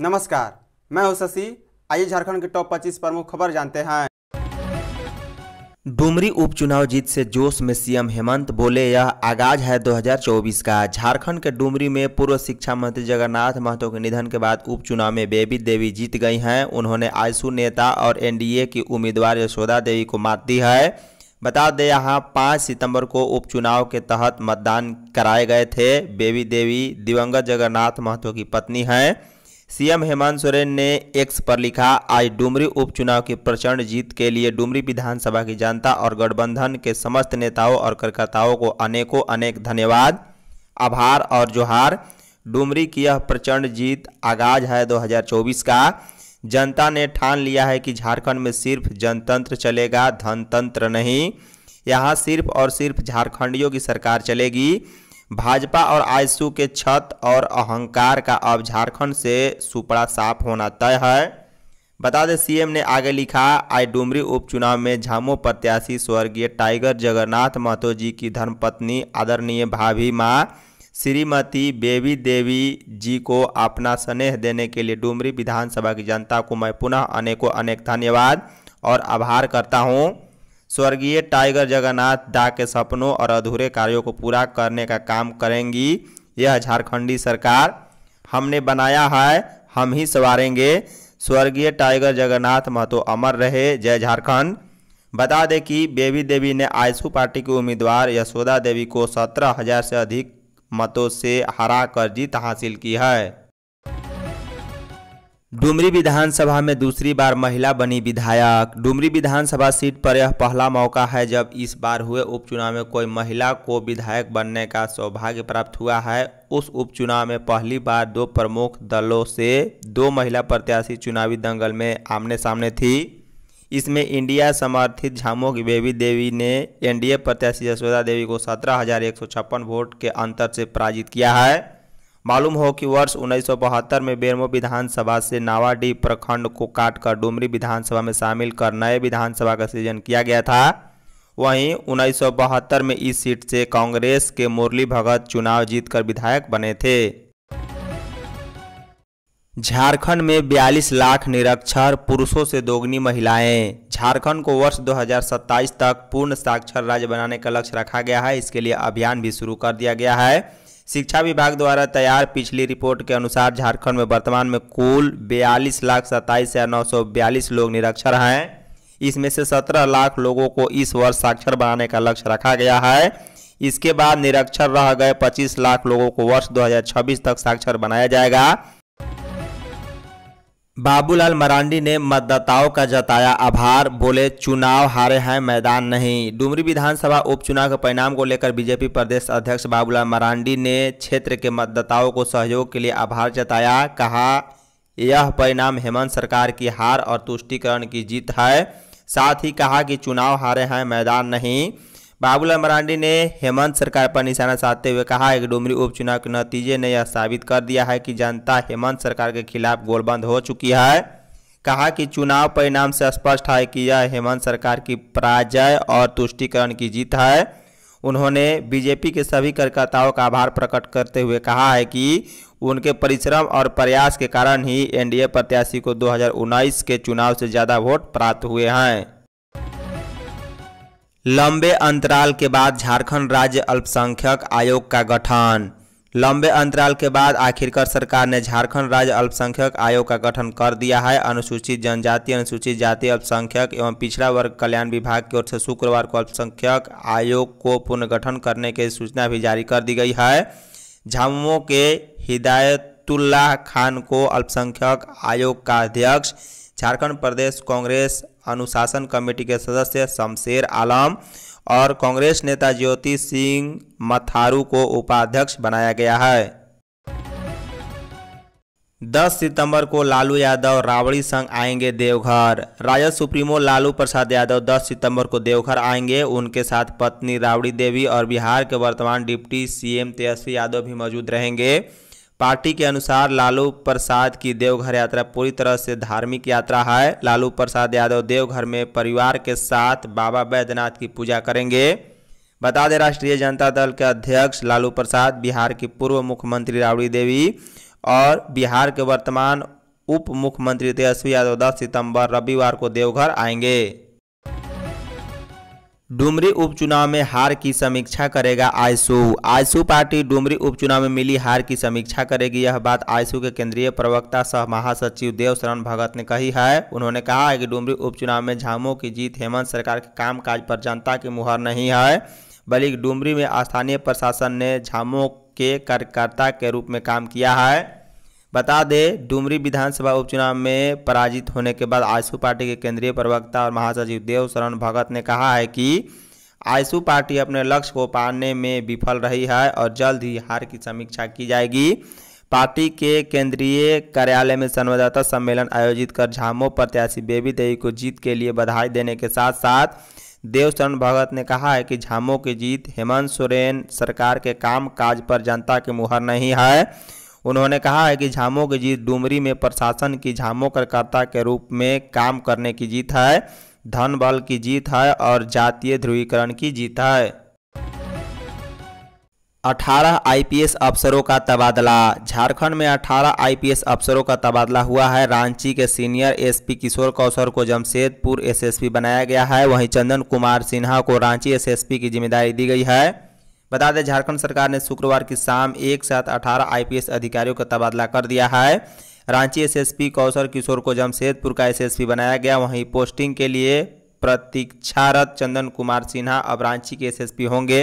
नमस्कार मैं हूं शशि आइए झारखंड के टॉप 25 प्रमुख खबर जानते हैं डुमरी उपचुनाव जीत से जोश में सीएम हेमंत बोले यह आगाज है 2024 का झारखंड के डुमरी में पूर्व शिक्षा मंत्री जगन्नाथ महतो के निधन के बाद उपचुनाव में बेबी देवी जीत गई हैं उन्होंने आयसू नेता और एनडीए की उम्मीदवार यशोदा देवी को मात दी है बता दें यहाँ पाँच सितंबर को उपचुनाव के तहत मतदान कराए गए थे बेबी देवी दिवंगत जगन्नाथ महतो की पत्नी हैं सीएम हेमंत सोरेन ने एक्स पर लिखा आज डुमरी उपचुनाव की प्रचंड जीत के लिए डुमरी विधानसभा की जनता और गठबंधन के समस्त नेताओं और कार्यकर्ताओं को अनेकों अनेक धन्यवाद आभार और जोहार डुमरी की यह प्रचंड जीत आगाज है 2024 का जनता ने ठान लिया है कि झारखंड में सिर्फ जनतंत्र चलेगा धनतंत्र नहीं यहाँ सिर्फ और सिर्फ झारखंडियों की सरकार चलेगी भाजपा और आयसू के छत और अहंकार का अब झारखंड से सुपड़ा साफ होना तय है बता दें सीएम ने आगे लिखा आई डुमरी उपचुनाव में झामो प्रत्याशी स्वर्गीय टाइगर जगन्नाथ महतो जी की धर्मपत्नी आदरणीय भाभी माँ श्रीमती बेबी देवी जी को अपना स्नेह देने के लिए डुमरी विधानसभा की जनता को मैं पुनः अनेकों अनेक धन्यवाद और आभार करता हूँ स्वर्गीय टाइगर जगन्नाथ डा के सपनों और अधूरे कार्यों को पूरा करने का काम करेंगी यह झारखंडी सरकार हमने बनाया है हम ही सवारेंगे स्वर्गीय टाइगर जगन्नाथ महतो अमर रहे जय झारखंड बता दें कि बेबी देवी ने आयसू पार्टी के उम्मीदवार यशोदा देवी को सत्रह हजार से अधिक मतों से हरा कर जीत हासिल की है डुमरी विधानसभा में दूसरी बार महिला बनी विधायक डुमरी विधानसभा सीट पर यह पहला मौका है जब इस बार हुए उपचुनाव में कोई महिला को विधायक बनने का सौभाग्य प्राप्त हुआ है उस उपचुनाव में पहली बार दो प्रमुख दलों से दो महिला प्रत्याशी चुनावी दंगल में आमने सामने थी इसमें इंडिया समर्थित झामोग बेबी देवी ने एनडीए प्रत्याशी यशोदा देवी को सत्रह हजार एक सौ छप्पन वोट के अंतर से पराजित किया है मालूम हो कि वर्ष बहत्तर में बेरमो विधानसभा से नावाडीह प्रखंड को काटकर डुमरी विधानसभा में शामिल कर नए विधानसभा का सृजन किया गया था वहीं बहत्तर में इस सीट से कांग्रेस के मुरली भगत चुनाव जीतकर विधायक बने थे झारखंड में 42 लाख निरक्षर पुरुषों से दोगुनी महिलाएं झारखंड को वर्ष 2027 तक पूर्ण साक्षर राज्य बनाने का लक्ष्य रखा गया है इसके लिए अभियान भी शुरू कर दिया गया है शिक्षा विभाग द्वारा तैयार पिछली रिपोर्ट के अनुसार झारखंड में वर्तमान में कुल बयालीस लाख सत्ताईस हजार नौ सौ बयालीस लोग निरक्षर हैं इसमें से सत्रह लाख लोगों को इस वर्ष साक्षर बनाने का लक्ष्य रखा गया है इसके बाद निरक्षर रह गए पच्चीस लाख लोगों को वर्ष 2026 तक साक्षर बनाया जाएगा बाबूलाल मरांडी ने मतदाताओं का जताया आभार बोले चुनाव हारे हैं मैदान नहीं डुमरी विधानसभा उपचुनाव के परिणाम को लेकर बीजेपी प्रदेश अध्यक्ष बाबूलाल मरांडी ने क्षेत्र के मतदाताओं को सहयोग के लिए आभार जताया कहा यह परिणाम हेमंत सरकार की हार और तुष्टिकरण की जीत है साथ ही कहा कि चुनाव हारे हैं मैदान नहीं बाबूलाल मरांडी ने हेमंत सरकार पर निशाना साधते हुए कहा है कि डुमरी उपचुनाव के नतीजे ने यह साबित कर दिया है कि जनता हेमंत सरकार के खिलाफ गोलबंद हो चुकी है कहा कि चुनाव परिणाम से स्पष्ट है कि यह हेमंत सरकार की पराजय और तुष्टिकरण की जीत है उन्होंने बीजेपी के सभी कार्यकर्ताओं का आभार प्रकट करते हुए कहा है कि उनके परिश्रम और प्रयास के कारण ही एनडीए प्रत्याशी को दो के चुनाव से ज़्यादा वोट प्राप्त हुए हैं लंबे अंतराल के बाद झारखंड राज्य अल्पसंख्यक आयोग का गठन लंबे अंतराल के बाद आखिरकार सरकार ने झारखंड राज्य अल्पसंख्यक आयोग का गठन कर दिया है अनुसूचित जनजाति अनुसूचित जाति अल्पसंख्यक एवं पिछड़ा वर्ग कल्याण विभाग की ओर से शुक्रवार को अल्पसंख्यक आयोग को पुनर्गठन करने की सूचना भी जारी कर दी गई है झामुमो के हिदायतुल्लाह खान को अल्पसंख्यक आयोग का अध्यक्ष झारखंड प्रदेश कांग्रेस अनुशासन कमेटी के सदस्य शमशेर आलम और कांग्रेस नेता ज्योति सिंह मथारू को उपाध्यक्ष बनाया गया है 10 सितंबर को लालू यादव रावड़ी संघ आएंगे देवघर राजद सुप्रीमो लालू प्रसाद यादव 10 सितंबर को देवघर आएंगे उनके साथ पत्नी रावड़ी देवी और बिहार के वर्तमान डिप्टी सीएम तेजस्वी यादव भी मौजूद रहेंगे पार्टी के अनुसार लालू प्रसाद की देवघर यात्रा पूरी तरह से धार्मिक यात्रा है लालू प्रसाद यादव देवघर में परिवार के साथ बाबा बैद्यनाथ की पूजा करेंगे बता दें राष्ट्रीय जनता दल के अध्यक्ष लालू प्रसाद बिहार की पूर्व मुख्यमंत्री राबड़ी देवी और बिहार के वर्तमान उप मुख्यमंत्री तेजस्वी यादव 10 सितंबर रविवार को देवघर आएंगे डुमरी उपचुनाव में हार की समीक्षा करेगा आयसू आयसू पार्टी डुमरी उपचुनाव में मिली हार की समीक्षा करेगी यह बात आयसू के केंद्रीय प्रवक्ता सह महासचिव देव शरण भगत ने कही है उन्होंने कहा है कि डुमरी उपचुनाव में झामों की जीत हेमंत सरकार के कामकाज पर जनता की मुहर नहीं है बल्कि डुमरी में स्थानीय प्रशासन ने झामों के कार्यकर्ता के रूप में काम किया है बता दें डुमरी विधानसभा उपचुनाव में पराजित होने के बाद आयसू पार्टी के केंद्रीय प्रवक्ता और महासचिव देव शरण भगत ने कहा है कि आयसू पार्टी अपने लक्ष्य को पाने में विफल रही है और जल्द ही हार की समीक्षा की जाएगी पार्टी के केंद्रीय कार्यालय में संवाददाता सम्मेलन आयोजित कर झामो प्रत्याशी बेबी देवी को जीत के लिए बधाई देने के साथ साथ देवशरण भगत ने कहा है कि झामो की जीत हेमंत सोरेन सरकार के काम काज पर जनता की मुहर नहीं है उन्होंने कहा है कि झामो की जीत डूमरी में प्रशासन की झामो कार्यकर्ता के रूप में काम करने की जीत है धन बल की जीत है और जातीय ध्रुवीकरण की जीत है 18 आईपीएस अफसरों का तबादला झारखंड में 18 आईपीएस अफसरों का तबादला हुआ है रांची के सीनियर एसपी किशोर कौशर को जमशेदपुर एसएसपी बनाया गया है वहीं चंदन कुमार सिन्हा को रांची एसएसपी की जिम्मेदारी दी गई है बता दें झारखंड सरकार ने शुक्रवार की शाम एक साथ अठारह आई अधिकारियों का तबादला कर दिया है रांची एसएसपी कौशल किशोर को जमशेदपुर का एसएसपी बनाया गया वहीं पोस्टिंग के लिए प्रतीक्षारत चंदन कुमार सिन्हा अब रांची के एसएसपी होंगे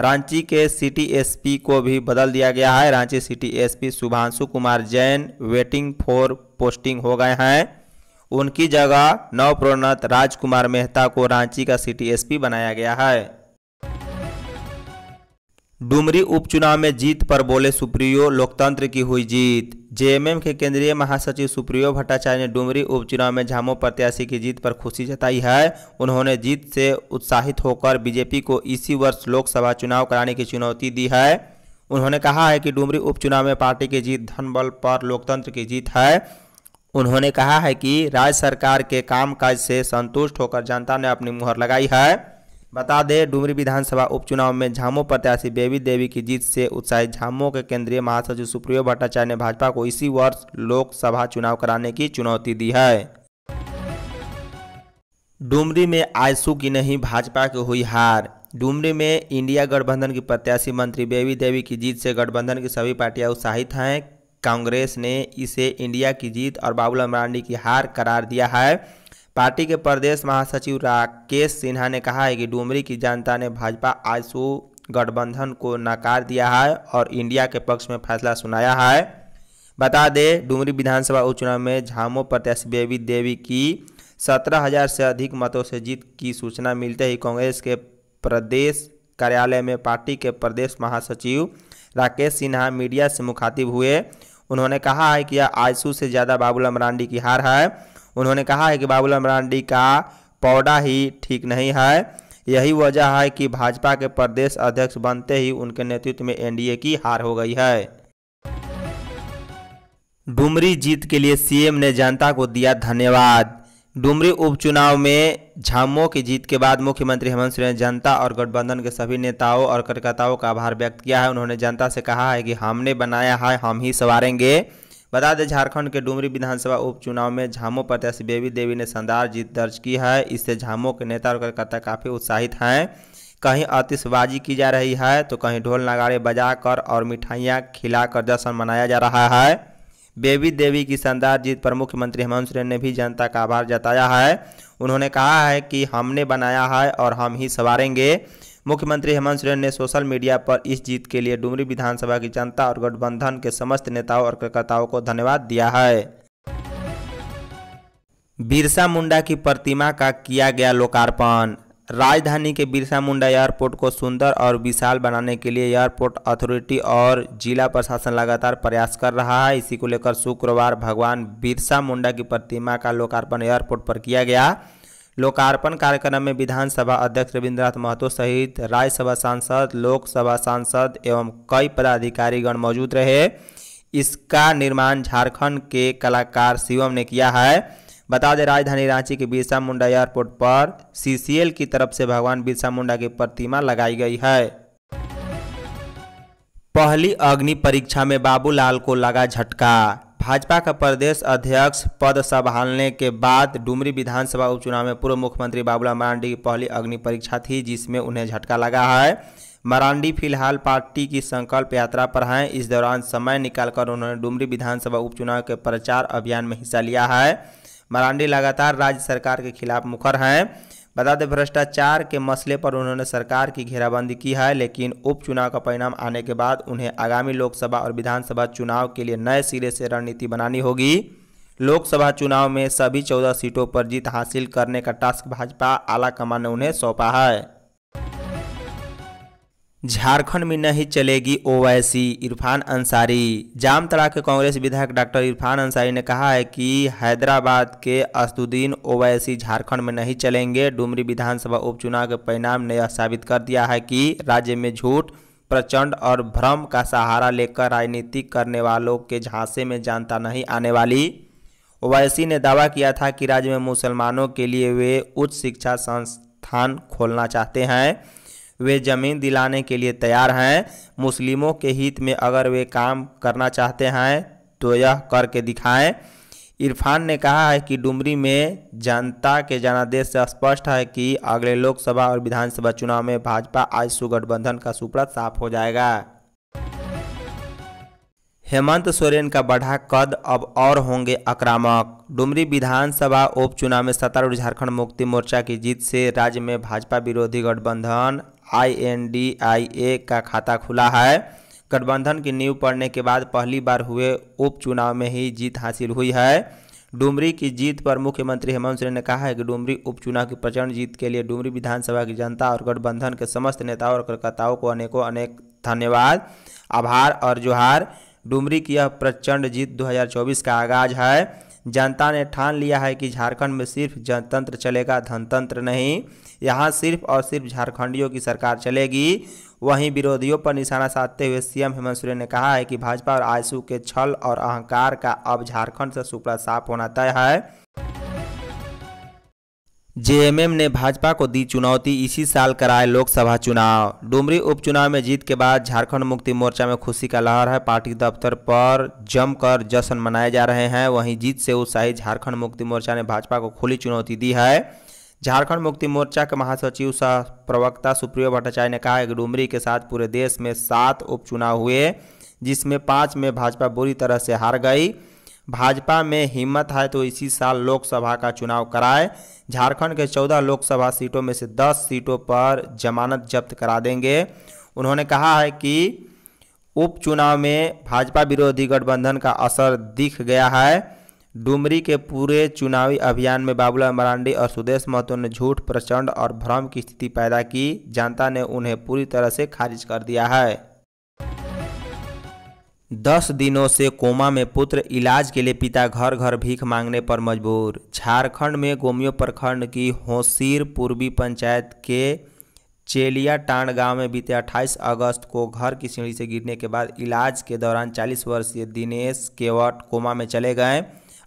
रांची के सिटी एसपी को भी बदल दिया गया है Ranchi city SP Shubhanshu Kumar Jain waiting for posting हो गए हैं उनकी जगह नवप्रोन्नत राजकुमार मेहता को रांची का सिटी एसपी बनाया गया है डुमरी उपचुनाव में जीत पर बोले सुप्रियो लोकतंत्र की हुई जीत जेएमएम के केंद्रीय महासचिव सुप्रियो भट्टाचार्य ने डुमरी उपचुनाव में झामो प्रत्याशी की जीत पर खुशी जताई है उन्होंने जीत से उत्साहित होकर बीजेपी को इसी वर्ष लोकसभा चुनाव कराने की चुनौती दी है उन्होंने कहा है कि डुमरी उपचुनाव में पार्टी की जीत धन बल पर लोकतंत्र की जीत है उन्होंने कहा है कि राज्य सरकार के कामकाज से संतुष्ट होकर जनता ने अपनी मुहर लगाई है बता दें डुमरी विधानसभा उपचुनाव में झामो प्रत्याशी बेबी देवी की जीत से उत्साहित झामो के केंद्रीय महासचिव सुप्रियो भट्टाचार्य ने भाजपा को इसी वर्ष लोकसभा चुनाव कराने की चुनौती दी है डुमरी में आयसू की नहीं भाजपा की हुई हार डुमरी में इंडिया गठबंधन की प्रत्याशी मंत्री बेबी देवी की जीत से गठबंधन की सभी पार्टियां उत्साहित हैं कांग्रेस ने इसे इंडिया की जीत और बाबूलाल मरांडी की हार करार दिया है पार्टी के प्रदेश महासचिव राकेश सिन्हा ने कहा है कि डुमरी की जनता ने भाजपा आजसू गठबंधन को नकार दिया है और इंडिया के पक्ष में फैसला सुनाया है बता दें डुमरी विधानसभा उपचुनाव में झामो प्रत्याशी बेबी देवी की सत्रह हजार से अधिक मतों से जीत की सूचना मिलते ही कांग्रेस के प्रदेश कार्यालय में पार्टी के प्रदेश महासचिव राकेश सिन्हा मीडिया से मुखातिब हुए उन्होंने कहा है कि यह आयसू से ज़्यादा बाबूलाल मरांडी की हार है उन्होंने कहा है कि बाबूलाल मरांडी का पौडा ही ठीक नहीं है यही वजह है कि भाजपा के प्रदेश अध्यक्ष बनते ही उनके नेतृत्व में एनडीए की हार हो गई है डुमरी जीत के लिए सीएम ने जनता को दिया धन्यवाद डुमरी उपचुनाव में झामो की जीत के बाद मुख्यमंत्री हेमंत सोरेन जनता और गठबंधन के सभी नेताओं और कार्यकर्ताओं का आभार व्यक्त किया है उन्होंने जनता से कहा है कि हमने बनाया है हम ही संवारेंगे बता दें झारखंड के डुमरी विधानसभा उपचुनाव में झामो प्रत्याशी बेबी देवी ने शानदार जीत दर्ज की है इससे झामो के नेता और कार्यकर्ता काफ़ी उत्साहित हैं कहीं आतिशबाजी की जा रही है तो कहीं ढोल नगाड़े बजाकर और मिठाइयाँ खिलाकर जश्न मनाया जा रहा है बेबी देवी की शानदार जीत पर मुख्यमंत्री हेमंत सोरेन ने भी जनता का आभार जताया है उन्होंने कहा है कि हमने बनाया है और हम ही संवारेंगे मुख्यमंत्री हेमंत सोरेन ने सोशल मीडिया पर इस जीत के लिए डुमरी विधानसभा की जनता और गठबंधन के समस्त नेताओं और कार्यकर्ताओं को धन्यवाद दिया है बिरसा मुंडा की प्रतिमा का किया गया लोकार्पण राजधानी के बिरसा मुंडा एयरपोर्ट को सुंदर और विशाल बनाने के लिए एयरपोर्ट अथॉरिटी और जिला प्रशासन लगातार प्रयास कर रहा है इसी को लेकर शुक्रवार भगवान बिरसा मुंडा की प्रतिमा का लोकार्पण एयरपोर्ट पर किया गया लोकार्पण कार्यक्रम में विधानसभा अध्यक्ष रविन्द्रनाथ महतो सहित राज्यसभा सांसद लोकसभा सांसद एवं कई पदाधिकारीगण मौजूद रहे इसका निर्माण झारखंड के कलाकार शिवम ने किया है बता दें राजधानी रांची के बिरसा मुंडा एयरपोर्ट पर सीसीएल की तरफ से भगवान बिरसा मुंडा की प्रतिमा लगाई गई है पहली अग्नि परीक्षा में बाबूलाल को लगा झटका भाजपा का प्रदेश अध्यक्ष पद संभालने के बाद डुमरी विधानसभा उपचुनाव में पूर्व मुख्यमंत्री बाबूलाल मरांडी की पहली अग्नि परीक्षा थी जिसमें उन्हें झटका लगा है मरांडी फिलहाल पार्टी की संकल्प यात्रा पर हैं इस दौरान समय निकालकर उन्होंने डुमरी विधानसभा उपचुनाव के प्रचार अभियान में हिस्सा लिया है मरांडी लगातार राज्य सरकार के खिलाफ मुखर हैं बता दें भ्रष्टाचार के मसले पर उन्होंने सरकार की घेराबंदी की है लेकिन उपचुनाव का परिणाम आने के बाद उन्हें आगामी लोकसभा और विधानसभा चुनाव के लिए नए सिरे से रणनीति बनानी होगी लोकसभा चुनाव में सभी चौदह सीटों पर जीत हासिल करने का टास्क भाजपा आला कमान ने उन्हें सौंपा है झारखंड में नहीं चलेगी ओवैसी इरफान अंसारी जामतड़ा के कांग्रेस विधायक डॉक्टर इरफान अंसारी ने कहा है कि हैदराबाद के असदुद्दीन ओवैसी झारखंड में नहीं चलेंगे डुमरी विधानसभा उपचुनाव के परिणाम ने यह साबित कर दिया है कि राज्य में झूठ प्रचंड और भ्रम का सहारा लेकर राजनीति करने वालों के झांसे में जानता नहीं आने वाली ओवैसी ने दावा किया था कि राज्य में मुसलमानों के लिए वे उच्च शिक्षा संस्थान खोलना चाहते हैं वे ज़मीन दिलाने के लिए तैयार हैं मुस्लिमों के हित में अगर वे काम करना चाहते हैं तो यह करके दिखाएं इरफान ने कहा है कि डुमरी में जनता के जनादेश से स्पष्ट है कि अगले लोकसभा और विधानसभा चुनाव में भाजपा आज सुगठबंधन का सुपड़ा साफ हो जाएगा हेमंत सोरेन का बढ़ा कद अब और होंगे आक्रामक डुमरी विधानसभा उपचुनाव में सतारूढ़ झारखंड मुक्ति मोर्चा की जीत से राज्य में भाजपा विरोधी गठबंधन ए का खाता खुला है गठबंधन की नींव पड़ने के बाद पहली बार हुए उपचुनाव में ही जीत हासिल हुई है डुमरी की जीत पर मुख्यमंत्री हेमंत सोरेन ने कहा है कि डुमरी उपचुनाव की प्रचंड जीत के लिए डुमरी विधानसभा की जनता और गठबंधन के समस्त नेताओं और कार्यकर्ताओं को अनेकों अनेक धन्यवाद आभार और जोहार डुमरी की यह प्रचंड जीत 2024 का आगाज है जनता ने ठान लिया है कि झारखंड में सिर्फ जनतंत्र चलेगा धनतंत्र नहीं यहाँ सिर्फ और सिर्फ झारखंडियों की सरकार चलेगी वहीं विरोधियों पर निशाना साधते हुए सीएम हेमंत सोरेन ने कहा है कि भाजपा और आयसू के छल और अहंकार का अब झारखंड से सुपड़ा साफ होना तय है जेएमएम ने भाजपा को दी चुनौती इसी साल कराए लोकसभा चुनाव डुमरी उपचुनाव में जीत के बाद झारखंड मुक्ति मोर्चा में खुशी का लहर है पार्टी दफ्तर पर जमकर जश्न मनाए जा रहे हैं वहीं जीत से उत्साहित झारखंड मुक्ति मोर्चा ने भाजपा को खुली चुनौती दी है झारखंड मुक्ति मोर्चा के महासचिव सह प्रवक्ता सुप्रियो भट्टाचार्य ने कहा कि डुमरी के साथ पूरे देश में सात उपचुनाव हुए जिसमें पाँच में भाजपा बुरी तरह से हार गई भाजपा में हिम्मत है तो इसी साल लोकसभा का चुनाव कराए झारखंड के चौदह लोकसभा सीटों में से दस सीटों पर जमानत जब्त करा देंगे उन्होंने कहा है कि उपचुनाव में भाजपा विरोधी गठबंधन का असर दिख गया है डुमरी के पूरे चुनावी अभियान में बाबूलाल मरांडी और सुदेश महतो ने झूठ प्रचंड और भ्रम की स्थिति पैदा की जनता ने उन्हें पूरी तरह से खारिज कर दिया है दस दिनों से कोमा में पुत्र इलाज के लिए पिता घर घर भीख मांगने पर मजबूर झारखंड में गोमियो प्रखंड की होसीर पूर्वी पंचायत के चेलियाटांड गांव में बीते 28 अगस्त को घर की सीढ़ी से गिरने के बाद इलाज के दौरान 40 वर्षीय दिनेश केवट कोमा में चले गए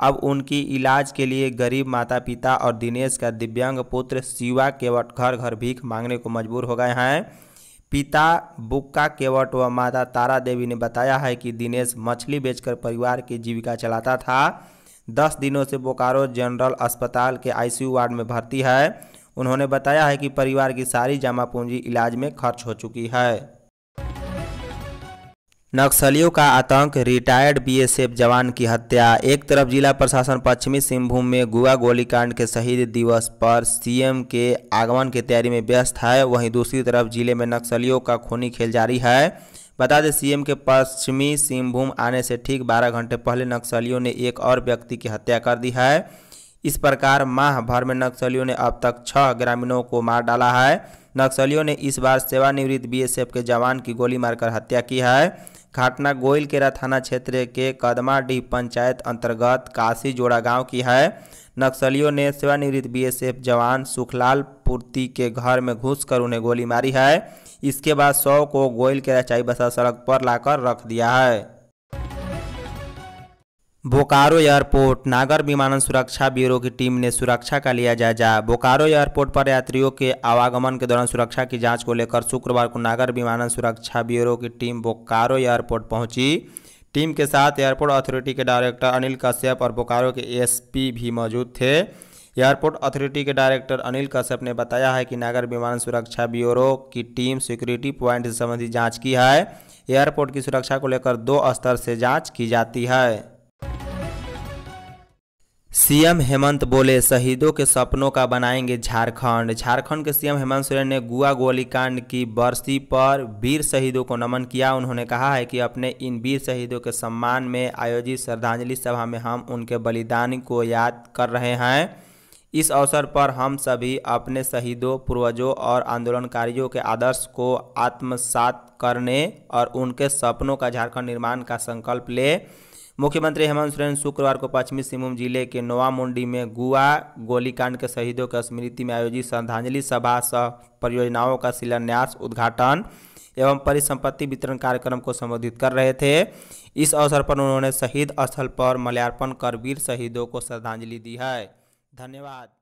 अब उनकी इलाज के लिए गरीब माता पिता और दिनेश का दिव्यांग पुत्र शिवा केवट घर घर भीख मांगने को मजबूर हो गए हैं पिता बुक्का केवट व माता तारा देवी ने बताया है कि दिनेश मछली बेचकर परिवार की जीविका चलाता था दस दिनों से बोकारो जनरल अस्पताल के आईसीयू वार्ड में भर्ती है उन्होंने बताया है कि परिवार की सारी जमा पूंजी इलाज में खर्च हो चुकी है नक्सलियों का आतंक रिटायर्ड बीएसएफ जवान की हत्या एक तरफ जिला प्रशासन पश्चिमी सिंहभूम में गुआ गोलीकांड के शहीद दिवस पर सीएम के आगमन की तैयारी में व्यस्त है वहीं दूसरी तरफ जिले में नक्सलियों का खूनी खेल जारी है बता दें सीएम के पश्चिमी सिंहभूम आने से ठीक 12 घंटे पहले नक्सलियों ने एक और व्यक्ति की हत्या कर दी है इस प्रकार माह भर में नक्सलियों ने अब तक छह ग्रामीणों को मार डाला है नक्सलियों ने इस बार सेवानिवृत्त बीएसएफ के जवान की गोली मारकर हत्या की है घटना गोइलकेरा थाना क्षेत्र के कदमाडीह पंचायत अंतर्गत काशीजोड़ा गांव की है नक्सलियों ने सेवानिवृत्त बीएसएफ जवान सुखलाल पूर्ति के घर में घुसकर उन्हें गोली मारी है इसके बाद शव को गोइलकेरा चाईबसा सड़क पर लाकर रख दिया है बोकारो एयरपोर्ट नागर विमानन सुरक्षा ब्यूरो की टीम ने सुरक्षा का लिया जायजा बोकारो एयरपोर्ट पर यात्रियों के आवागमन के दौरान सुरक्षा की जांच को लेकर शुक्रवार को नागर विमानन सुरक्षा ब्यूरो की टीम बोकारो एयरपोर्ट पहुंची टीम के साथ एयरपोर्ट अथॉरिटी के डायरेक्टर अनिल कश्यप और बोकारो के एस भी मौजूद थे एयरपोर्ट अथॉरिटी के डायरेक्टर अनिल कश्यप ने बताया है कि नागर विमानन सुरक्षा ब्यूरो की टीम सिक्योरिटी पॉइंट से संबंधित जाँच की है एयरपोर्ट की सुरक्षा को लेकर दो स्तर से जाँच की जाती है सीएम हेमंत बोले शहीदों के सपनों का बनाएंगे झारखंड झारखंड के सीएम हेमंत सोरेन ने गुआ गोलीकांड की बरसी पर वीर शहीदों को नमन किया उन्होंने कहा है कि अपने इन वीर शहीदों के सम्मान में आयोजित श्रद्धांजलि सभा में हम उनके बलिदान को याद कर रहे हैं इस अवसर पर हम सभी अपने शहीदों पूर्वजों और आंदोलनकारियों के आदर्श को आत्मसात करने और उनके सपनों का झारखंड निर्माण का संकल्प लें मुख्यमंत्री हेमंत सोरेन शुक्रवार को पश्चिमी सिंहभूम जिले के नोवामुंडी में गुआ गोलीकांड के शहीदों के स्मृति में आयोजित श्रद्धांजलि सभा सह परियोजनाओं का शिलान्यास उद्घाटन एवं परिसंपत्ति वितरण कार्यक्रम को संबोधित कर रहे थे इस अवसर पर उन्होंने शहीद स्थल पर मल्यार्पण कर वीर शहीदों को श्रद्धांजलि दी है धन्यवाद